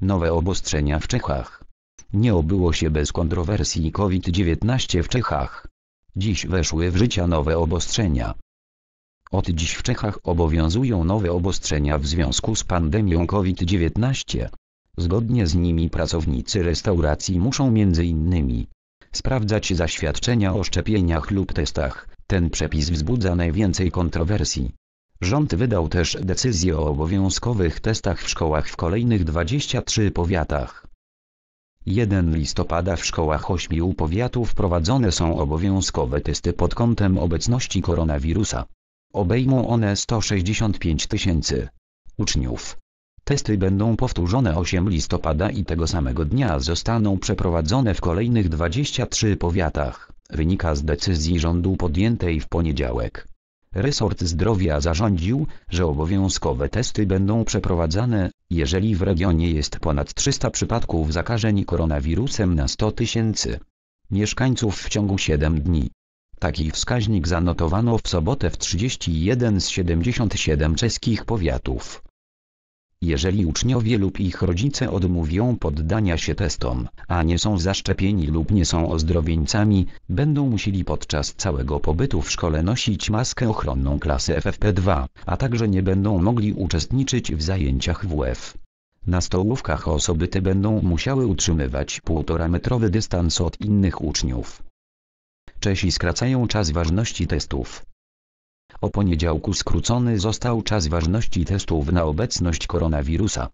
Nowe obostrzenia w Czechach. Nie obyło się bez kontrowersji COVID-19 w Czechach. Dziś weszły w życie nowe obostrzenia. Od dziś w Czechach obowiązują nowe obostrzenia w związku z pandemią COVID-19. Zgodnie z nimi pracownicy restauracji muszą m.in. sprawdzać zaświadczenia o szczepieniach lub testach. Ten przepis wzbudza najwięcej kontrowersji. Rząd wydał też decyzję o obowiązkowych testach w szkołach w kolejnych 23 powiatach. 1 listopada w szkołach 8 powiatów prowadzone są obowiązkowe testy pod kątem obecności koronawirusa. Obejmą one 165 tysięcy uczniów. Testy będą powtórzone 8 listopada i tego samego dnia zostaną przeprowadzone w kolejnych 23 powiatach, wynika z decyzji rządu podjętej w poniedziałek. Resort Zdrowia zarządził, że obowiązkowe testy będą przeprowadzane, jeżeli w regionie jest ponad 300 przypadków zakażeń koronawirusem na 100 tysięcy mieszkańców w ciągu 7 dni. Taki wskaźnik zanotowano w sobotę w 31 z 77 czeskich powiatów. Jeżeli uczniowie lub ich rodzice odmówią poddania się testom, a nie są zaszczepieni lub nie są ozdrowieńcami, będą musieli podczas całego pobytu w szkole nosić maskę ochronną klasy FFP2, a także nie będą mogli uczestniczyć w zajęciach WF. Na stołówkach osoby te będą musiały utrzymywać 1,5-metrowy dystans od innych uczniów. Czesi skracają czas ważności testów. O poniedziałku skrócony został czas ważności testów na obecność koronawirusa.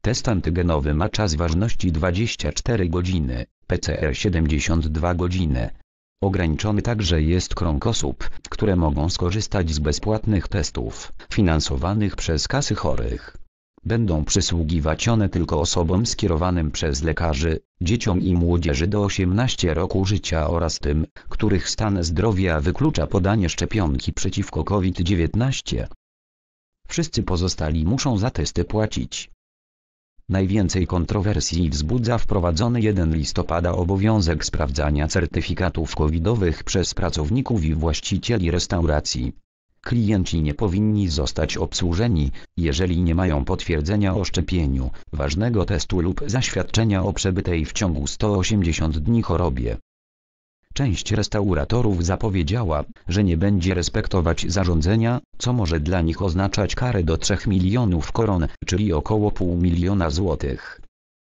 Test antygenowy ma czas ważności 24 godziny, PCR 72 godziny. Ograniczony także jest krąg osób, które mogą skorzystać z bezpłatnych testów finansowanych przez kasy chorych. Będą przysługiwać one tylko osobom skierowanym przez lekarzy, dzieciom i młodzieży do 18 roku życia oraz tym, których stan zdrowia wyklucza podanie szczepionki przeciwko COVID-19. Wszyscy pozostali muszą za testy płacić. Najwięcej kontrowersji wzbudza wprowadzony 1 listopada obowiązek sprawdzania certyfikatów covidowych przez pracowników i właścicieli restauracji. Klienci nie powinni zostać obsłużeni, jeżeli nie mają potwierdzenia o szczepieniu, ważnego testu lub zaświadczenia o przebytej w ciągu 180 dni chorobie. Część restauratorów zapowiedziała, że nie będzie respektować zarządzenia, co może dla nich oznaczać karę do 3 milionów koron, czyli około pół miliona złotych.